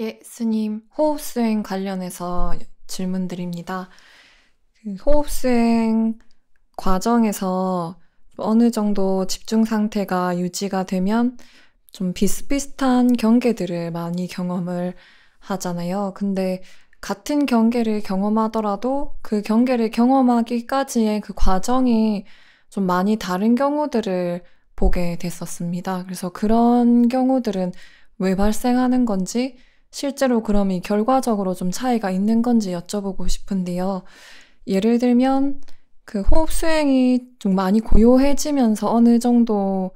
예, 스님. 호흡수행 관련해서 질문 드립니다. 그 호흡수행 과정에서 어느 정도 집중 상태가 유지가 되면 좀 비슷비슷한 경계들을 많이 경험을 하잖아요. 근데 같은 경계를 경험하더라도 그 경계를 경험하기까지의 그 과정이 좀 많이 다른 경우들을 보게 됐었습니다. 그래서 그런 경우들은 왜 발생하는 건지 실제로 그럼 이 결과적으로 좀 차이가 있는 건지 여쭤보고 싶은데요. 예를 들면 그 호흡 수행이 좀 많이 고요해지면서 어느 정도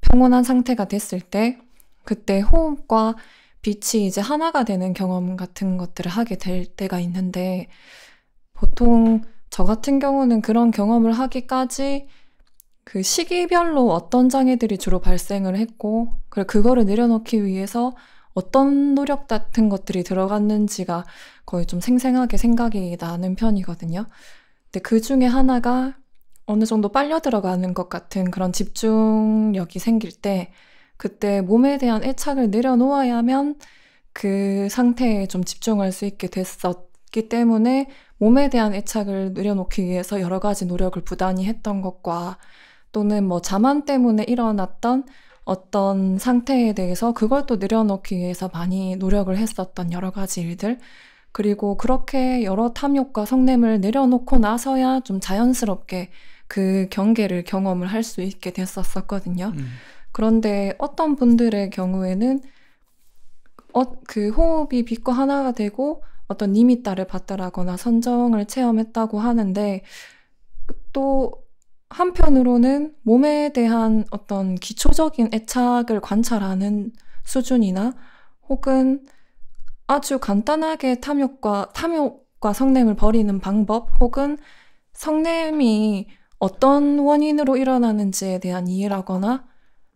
평온한 상태가 됐을 때 그때 호흡과 빛이 이제 하나가 되는 경험 같은 것들을 하게 될 때가 있는데 보통 저 같은 경우는 그런 경험을 하기까지 그 시기별로 어떤 장애들이 주로 발생을 했고 그리고 그거를 내려놓기 위해서 어떤 노력 같은 것들이 들어갔는지가 거의 좀 생생하게 생각이 나는 편이거든요. 근데 그 중에 하나가 어느 정도 빨려 들어가는 것 같은 그런 집중력이 생길 때 그때 몸에 대한 애착을 내려놓아야만 그 상태에 좀 집중할 수 있게 됐었기 때문에 몸에 대한 애착을 내려놓기 위해서 여러 가지 노력을 부단히 했던 것과 또는 뭐 자만 때문에 일어났던 어떤 상태에 대해서 그걸 또내려놓기 위해서 많이 노력을 했었던 여러 가지 일들 그리고 그렇게 여러 탐욕과 성냄을 내려놓고 나서야 좀 자연스럽게 그 경계를 경험을 할 수 있게 됐었었거든요. 음. 그런데 어떤 분들의 경우에는 어, 그 호흡이 빛과 하나가 되고 어떤 님이 딸을 받다라거나 선정을 체험했다고 하는데 또 한편으로는 몸에 대한 어떤 기초적인 애착을 관찰하는 수준이나 혹은 아주 간단하게 탐욕과 탐욕과 성냄을 벌이는 방법 혹은 성냄이 어떤 원인으로 일어나는지에 대한 이해라거나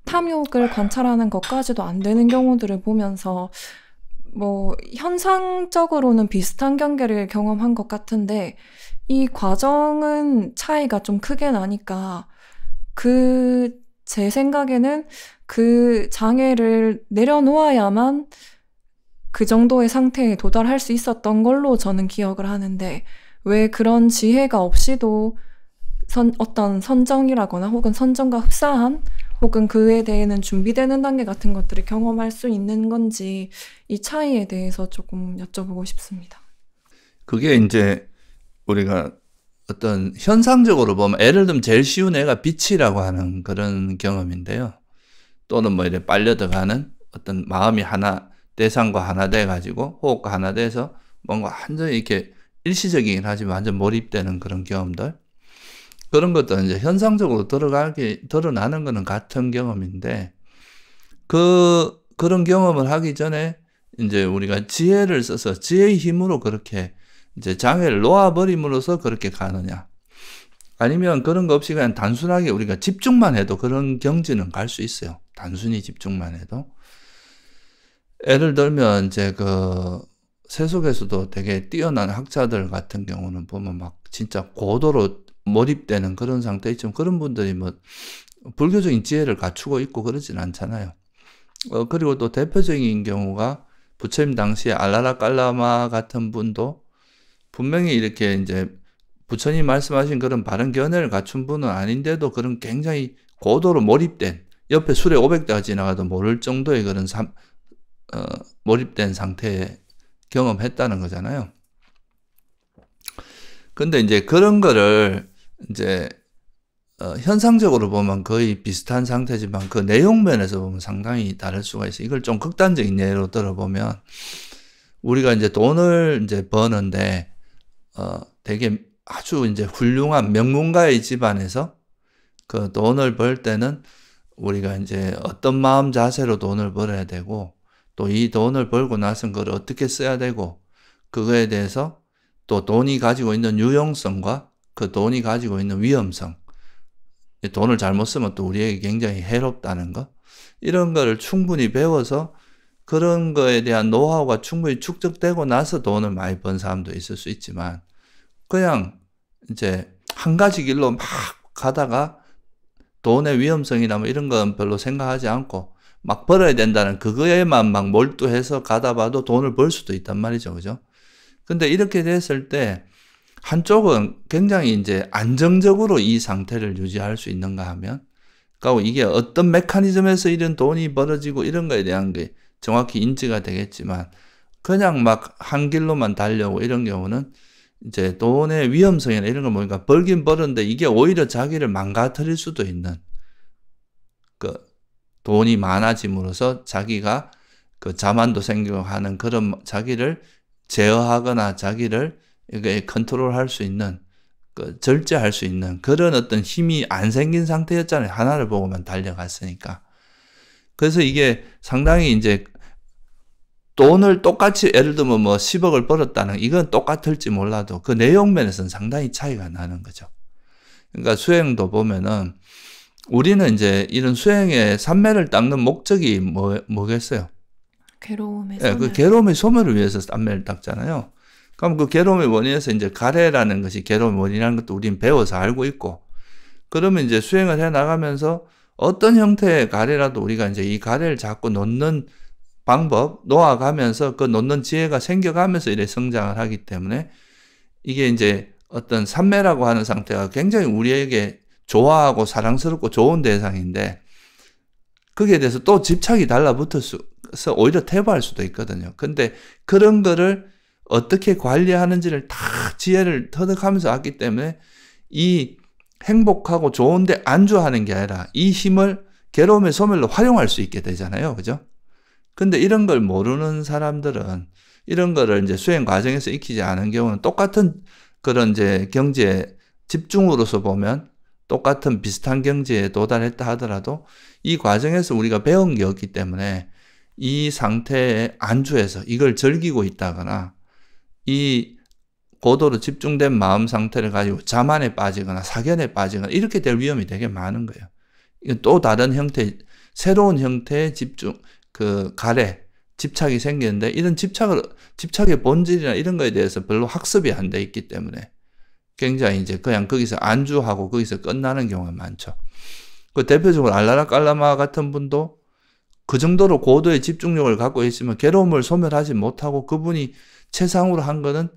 탐욕을 관찰하는 것까지도 안 되는 경우들을 보면서 뭐 현상적으로는 비슷한 경계를 경험한 것 같은데 이 과정은 차이가 좀 크게 나니까 그 제 생각에는 그 장애를 내려놓아야만 그 정도의 상태에 도달할 수 있었던 걸로 저는 기억을 하는데 왜 그런 지혜가 없이도 선, 어떤 선정이라거나 혹은 선정과 흡사한 혹은 그에 대해는 준비되는 단계 같은 것들을 경험할 수 있는 건지 이 차이에 대해서 조금 여쭤보고 싶습니다. 그게 이제 우리가 어떤 현상적으로 보면 예를 들면 제일 쉬운 애가 빛이라고 하는 그런 경험인데요. 또는 뭐 이래 빨려 들어가는 어떤 마음이 하나 대상과 하나 돼 가지고 호흡과 하나 돼서 뭔가 완전 이렇게 일시적이긴 하지만 완전 몰입되는 그런 경험들 그런 것도 이제 현상적으로 들어가기 드러나는 것은 같은 경험인데 그 그런 경험을 하기 전에 이제 우리가 지혜를 써서 지혜의 힘으로 그렇게 이제 장애를 놓아버림으로써 그렇게 가느냐. 아니면 그런 거 없이 그냥 단순하게 우리가 집중만 해도 그런 경지는 갈 수 있어요. 단순히 집중만 해도. 예를 들면 이제 그 세속에서도 되게 뛰어난 학자들 같은 경우는 보면 막 진짜 고도로 몰입되는 그런 상태 있지 그런 분들이 뭐 불교적인 지혜를 갖추고 있고 그러진 않잖아요. 어, 그리고 또 대표적인 경우가 부처님 당시에 알라라 깔라마 같은 분도 분명히 이렇게 이제 부처님 말씀하신 그런 바른 견해를 갖춘 분은 아닌데도 그런 굉장히 고도로 몰입된 옆에 술에 500대가 지나가도 모를 정도의 그런 삼, 어, 몰입된 상태에 경험했다는 거잖아요. 근데 이제 그런 거를 이제 어, 현상적으로 보면 거의 비슷한 상태지만 그 내용 면에서 보면 상당히 다를 수가 있어요. 이걸 좀 극단적인 예로 들어보면 우리가 이제 돈을 이제 버는데 어, 되게 아주 이제 훌륭한 명문가의 집안에서 그 돈을 벌 때는 우리가 이제 어떤 마음 자세로 돈을 벌어야 되고 또 이 돈을 벌고 나선 걸 어떻게 써야 되고 그거에 대해서 또 돈이 가지고 있는 유용성과 그 돈이 가지고 있는 위험성 돈을 잘못 쓰면 또 우리에게 굉장히 해롭다는 것 이런 거를 충분히 배워서 그런 거에 대한 노하우가 충분히 축적되고 나서 돈을 많이 번 사람도 있을 수 있지만 그냥 이제 한 가지 길로 막 가다가 돈의 위험성이나 뭐 이런 건 별로 생각하지 않고 막 벌어야 된다는 그거에만 막 몰두해서 가다 봐도 돈을 벌 수도 있단 말이죠. 그죠? 근데 이렇게 됐을 때 한쪽은 굉장히 이제 안정적으로 이 상태를 유지할 수 있는가 하면 그러니까 이게 어떤 메커니즘에서 이런 돈이 벌어지고 이런 거에 대한 게 정확히 인지가 되겠지만 그냥 막 한 길로만 달려고 이런 경우는 이제 돈의 위험성이나 이런 걸 보니까 벌긴 벌었는데 이게 오히려 자기를 망가뜨릴 수도 있는 그 돈이 많아짐으로써 자기가 그 자만도 생기고 하는 그런 자기를 제어하거나 자기를 이게 컨트롤할 수 있는 그 절제할 수 있는 그런 어떤 힘이 안 생긴 상태였잖아요. 하나를 보고만 달려갔으니까. 그래서 이게 상당히 이제 돈을 똑같이 예를 들면 뭐 10억을 벌었다는 이건 똑같을지 몰라도 그 내용면에서는 상당히 차이가 나는 거죠. 그러니까 수행도 보면은 우리는 이제 이런 수행에 산매를 닦는 목적이 뭐, 뭐겠어요? 괴로움의 예, 그 소멸. 네, 그 괴로움의 소멸을 위해서 산매를 닦잖아요. 그럼 그 괴로움의 원인에서 이제 가래라는 것이 괴로움의 원인이라는 것도 우리는 배워서 알고 있고 그러면 이제 수행을 해 나가면서 어떤 형태의 가래라도 우리가 이제 이 가래를 자꾸 놓는 방법 놓아가면서 그 놓는 지혜가 생겨가면서 이래 성장을 하기 때문에 이게 이제 어떤 삼매라고 하는 상태가 굉장히 우리에게 좋아하고 사랑스럽고 좋은 대상인데 거기에 대해서 또 집착이 달라붙어서 오히려 퇴보할 수도 있거든요. 근데 그런 거를 어떻게 관리하는지를 다 지혜를 터득하면서 왔기 때문에 이 행복하고 좋은데 안주하는 게 아니라 이 힘을 괴로움의 소멸로 활용할 수 있게 되잖아요. 그죠? 근데 이런 걸 모르는 사람들은 이런 거를 이제 수행 과정에서 익히지 않은 경우는 똑같은 그런 이제 경제 집중으로서 보면 똑같은 비슷한 경제에 도달했다 하더라도 이 과정에서 우리가 배운 게 없기 때문에 이 상태에 안주해서 이걸 즐기고 있다거나 이 고도로 집중된 마음 상태를 가지고 자만에 빠지거나 사견에 빠지거나 이렇게 될 위험이 되게 많은 거예요. 이건 또 다른 형태, 새로운 형태의 집중, 그 가래, 집착이 생기는데 이런 집착을 집착의 본질이나 이런 거에 대해서 별로 학습이 안 돼 있기 때문에 굉장히 이제 그냥 거기서 안주하고 거기서 끝나는 경우가 많죠. 그 대표적으로 알라라 깔라마 같은 분도 그 정도로 고도의 집중력을 갖고 있으면 괴로움을 소멸하지 못하고 그분이 최상으로 한 거는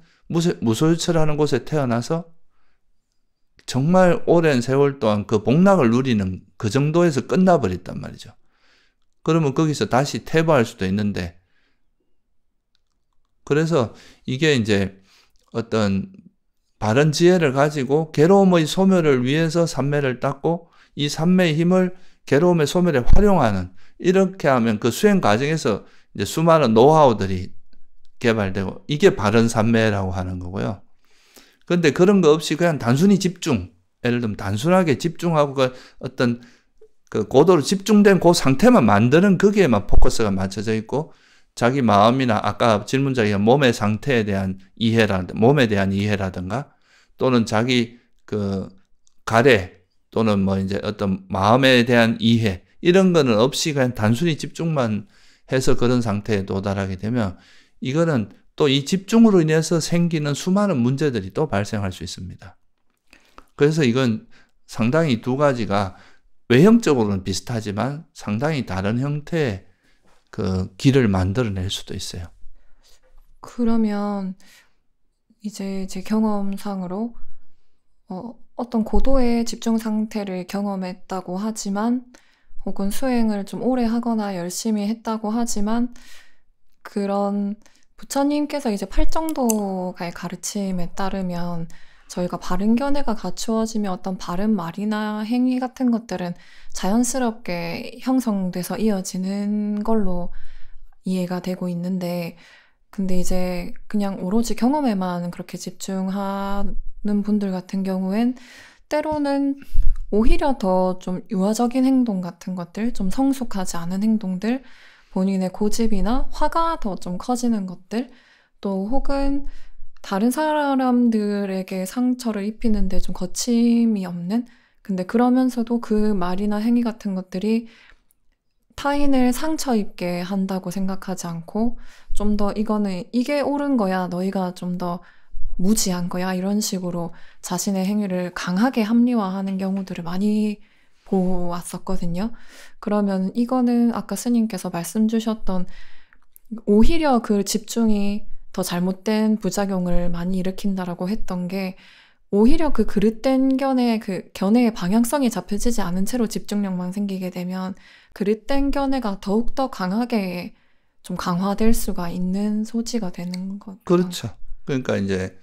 무소유처라는 곳에 태어나서 정말 오랜 세월 동안 그 복락을 누리는 그 정도에서 끝나버렸단 말이죠. 그러면 거기서 다시 퇴보할 수도 있는데 그래서 이게 이제 어떤 바른 지혜를 가지고 괴로움의 소멸을 위해서 산매를 닦고 이산매의 힘을 괴로움의 소멸에 활용하는 이렇게 하면 그 수행 과정에서 이제 수많은 노하우들이 개발되고 이게 바른 산매라고 하는 거고요. 그런데 그런 거 없이 그냥 단순히 집중 예를 들면 단순하게 집중하고 그 어떤 그 고도로 집중된 그 상태만 만드는 거기에만 포커스가 맞춰져 있고 자기 마음이나 아까 질문자가 몸의 상태에 대한 이해라든 가 몸에 대한 이해라든가 또는 자기 그 가래 또는 뭐 이제 어떤 마음에 대한 이해 이런 거는 없이 그냥 단순히 집중만 해서 그런 상태에 도달하게 되면 이거는 또 이 집중으로 인해서 생기는 수많은 문제들이 또 발생할 수 있습니다. 그래서 이건 상당히 두 가지가 외형적으로는 비슷하지만 상당히 다른 형태의 그 길을 만들어낼 수도 있어요. 그러면 이제 제 경험상으로 어, 어떤 고도의 집중 상태를 경험했다고 하지만 혹은 수행을 좀 오래 하거나 열심히 했다고 하지만 그런 부처님께서 이제 팔정도의 가르침에 따르면 저희가 바른 견해가 갖추어지면 어떤 바른 말이나 행위 같은 것들은 자연스럽게 형성돼서 이어지는 걸로 이해가 되고 있는데, 근데 이제 그냥 오로지 경험에만 그렇게 집중하는 분들 같은 경우엔 때로는 오히려 더 좀 유아적인 행동 같은 것들, 좀 성숙하지 않은 행동들, 본인의 고집이나 화가 더 좀 커지는 것들, 또 혹은 다른 사람들에게 상처를 입히는데 좀 거침이 없는? 근데 그러면서도 그 말이나 행위 같은 것들이 타인을 상처 입게 한다고 생각하지 않고 좀 더 이거는 이게 옳은 거야. 너희가 좀 더 무지한 거야. 이런 식으로 자신의 행위를 강하게 합리화하는 경우들을 많이 보았었거든요. 그러면 이거는 아까 스님께서 말씀 주셨던 오히려 그 집중이 더 잘못된 부작용을 많이 일으킨다라고 했던 게 오히려 그 그릇된 견해, 의그 견해의 방향성이 잡혀지지 않은 채로 집중력만 생기게 되면 그릇된 견해가 더욱더 강하게 좀 강화될 수가 있는 소지가 되는 것 그렇죠. 그러니까 이제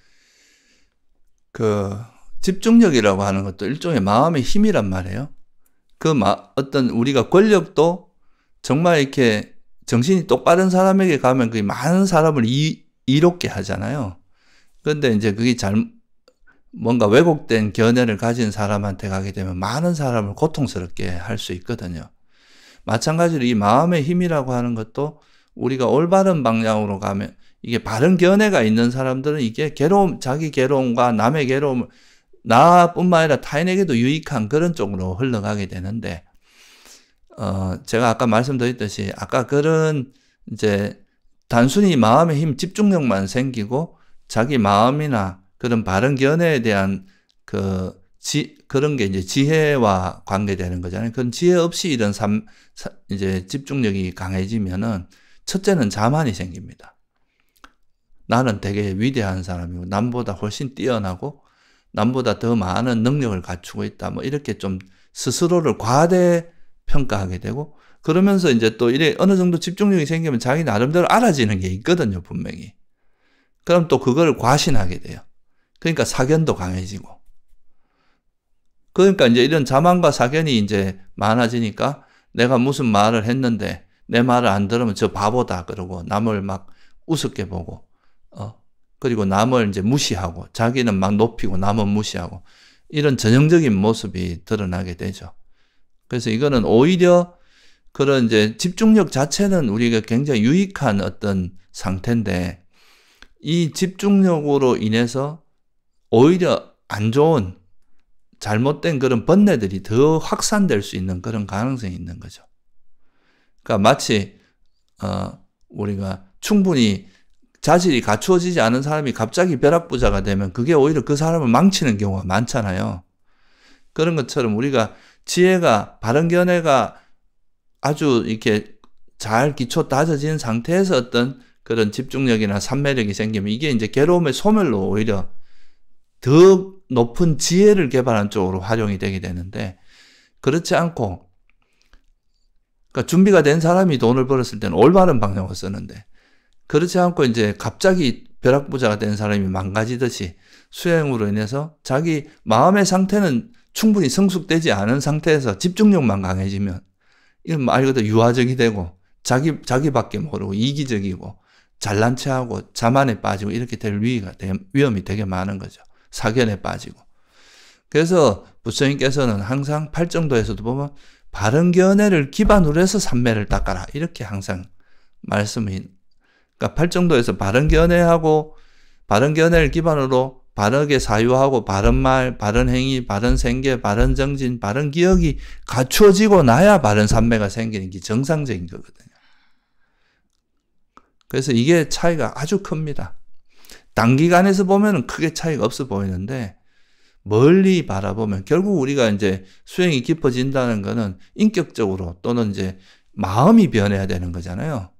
그 집중력이라고 하는 것도 일종의 마음의 힘이란 말이에요. 그 마, 어떤 우리가 권력도 정말 이렇게 정신이 똑바른 사람에게 가면 그 많은 사람을 이, 이롭게 하잖아요. 근데 이제 그게 잘 뭔가 왜곡된 견해를 가진 사람한테 가게 되면 많은 사람을 고통스럽게 할 수 있거든요. 마찬가지로 이 마음의 힘이라고 하는 것도 우리가 올바른 방향으로 가면 이게 바른 견해가 있는 사람들은 이게 괴로움, 자기 괴로움과 남의 괴로움, 나뿐만 아니라 타인에게도 유익한 그런 쪽으로 흘러가게 되는데, 어, 제가 아까 말씀드렸듯이 아까 그런 이제 단순히 마음의 힘, 집중력만 생기고 자기 마음이나 그런 바른 견해에 대한 그 지, 그런 게 이제 지혜와 관계되는 거잖아요. 그런 지혜 없이 이런 삶, 이제 집중력이 강해지면은 첫째는 자만이 생깁니다. 나는 되게 위대한 사람이고 남보다 훨씬 뛰어나고 남보다 더 많은 능력을 갖추고 있다. 뭐 이렇게 좀 스스로를 과대 평가하게 되고 그러면서 이제 또 이래 어느 정도 집중력이 생기면 자기 나름대로 알아지는 게 있거든요, 분명히. 그럼 또 그걸 과신하게 돼요. 그러니까 사견도 강해지고. 그러니까 이제 이런 자만과 사견이 이제 많아지니까 내가 무슨 말을 했는데 내 말을 안 들으면 저 바보다 그러고 남을 막 우습게 보고 어 그리고 남을 이제 무시하고 자기는 막 높이고 남은 무시하고 이런 전형적인 모습이 드러나게 되죠. 그래서 이거는 오히려 그런 이제 집중력 자체는 우리가 굉장히 유익한 어떤 상태인데 이 집중력으로 인해서 오히려 안 좋은 잘못된 그런 번뇌들이 더 확산될 수 있는 그런 가능성이 있는 거죠. 그러니까 마치 어 우리가 충분히 자질이 갖추어지지 않은 사람이 갑자기 벼락부자가 되면 그게 오히려 그 사람을 망치는 경우가 많잖아요. 그런 것처럼 우리가 지혜가 바른 견해가 아주 이렇게 잘 기초 다져진 상태에서 어떤 그런 집중력이나 산매력이 생기면 이게 이제 괴로움의 소멸로 오히려 더 높은 지혜를 개발한 쪽으로 활용이 되게 되는데 그렇지 않고 그러니까 준비가 된 사람이 돈을 벌었을 때는 올바른 방향으로 쓰는데 그렇지 않고 이제 갑자기 벼락부자가 된 사람이 망가지듯이 수행으로 인해서 자기 마음의 상태는 충분히 성숙되지 않은 상태에서 집중력만 강해지면 이건 말 그대로 유화적이 되고 자기 자기밖에 모르고 이기적이고 잘난 체하고 자만에 빠지고 이렇게 될 위기가 위험이 되게 많은 거죠. 사견에 빠지고. 그래서 부처님께서는 항상 팔정도에서도 보면 바른 견해를 기반으로 해서 삼매를 닦아라 이렇게 항상 말씀이 그러니까 팔정도에서 바른 견해하고 바른 견해를 기반으로 바르게 사유하고 바른 말, 바른 행위, 바른 생계, 바른 정진 바른 기억이 갖추어지고 나야 바른 삼매가 생기는 게 정상적인 거거든요. 그래서 이게 차이가 아주 큽니다. 단기간에서 보면 크게 차이가 없어 보이는데 멀리 바라보면 결국 우리가 이제 수행이 깊어진다는 거는 인격적으로 또는 이제 마음이 변해야 되는 거잖아요.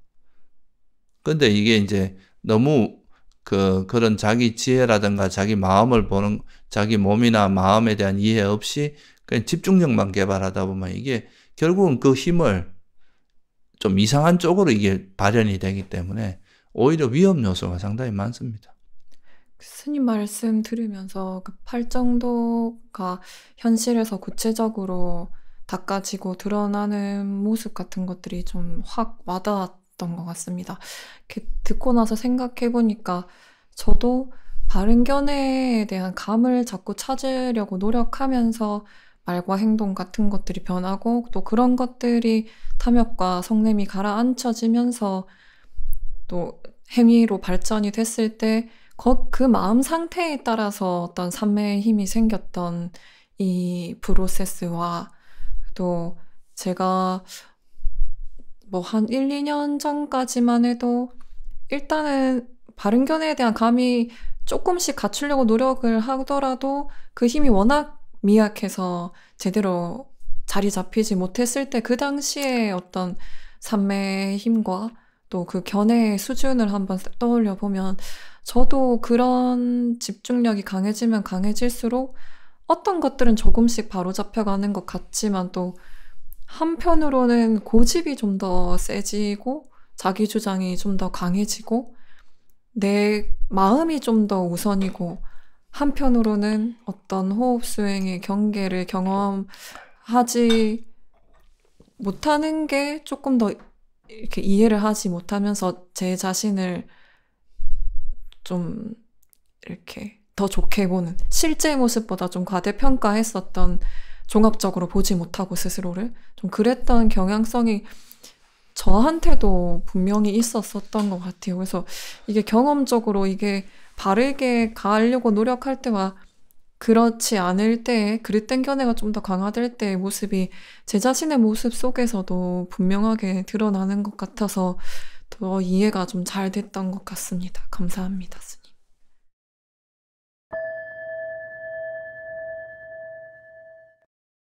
근데 이게 이제 너무 그 그런 자기 지혜라든가 자기 마음을 보는 자기 몸이나 마음에 대한 이해 없이 그냥 집중력만 개발하다 보면 이게 결국은 그 힘을 좀 이상한 쪽으로 이게 발현이 되기 때문에 오히려 위험 요소가 상당히 많습니다. 스님 말씀 들으면서 그 팔정도가 현실에서 구체적으로 닦아지고 드러나는 모습 같은 것들이 좀 확 와닿았 있었던 것 같습니다. 듣고 나서 생각해보니까 저도 바른 견해에 대한 감을 자꾸 찾으려고 노력하면서 말과 행동 같은 것들이 변하고 또 그런 것들이 탐욕과 성냄이 가라앉혀지면서 또 행위로 발전이 됐을 때 그 마음 상태에 따라서 어떤 삶의 힘이 생겼던 이 프로세스와 또 제가 뭐한 1, 2년 전까지만 해도 일단은 바른견해에 대한 감이 조금씩 갖추려고 노력을 하더라도 그 힘이 워낙 미약해서 제대로 자리 잡히지 못했을 때 그 당시에 어떤 산매의 힘과 또 그 견해의 수준을 한번 떠올려 보면 저도 그런 집중력이 강해지면 강해질수록 어떤 것들은 조금씩 바로 잡혀가는 것 같지만 또 한편으로는 고집이 좀 더 세지고 자기 주장이 좀 더 강해지고 내 마음이 좀 더 우선이고 한편으로는 어떤 호흡 수행의 경계를 경험하지 못하는 게 조금 더 이렇게 이해를 하지 못하면서 제 자신을 좀 이렇게 더 좋게 보는 실제 모습보다 좀 과대평가했었던 종합적으로 보지 못하고 스스로를 좀 그랬던 경향성이 저한테도 분명히 있었었던 것 같아요. 그래서 이게 경험적으로 이게 바르게 가려고 노력할 때와 그렇지 않을 때, 그릇 땡겨내가 좀 더 강화될 때의 모습이 제 자신의 모습 속에서도 분명하게 드러나는 것 같아서 더 이해가 좀 잘 됐던 것 같습니다. 감사합니다.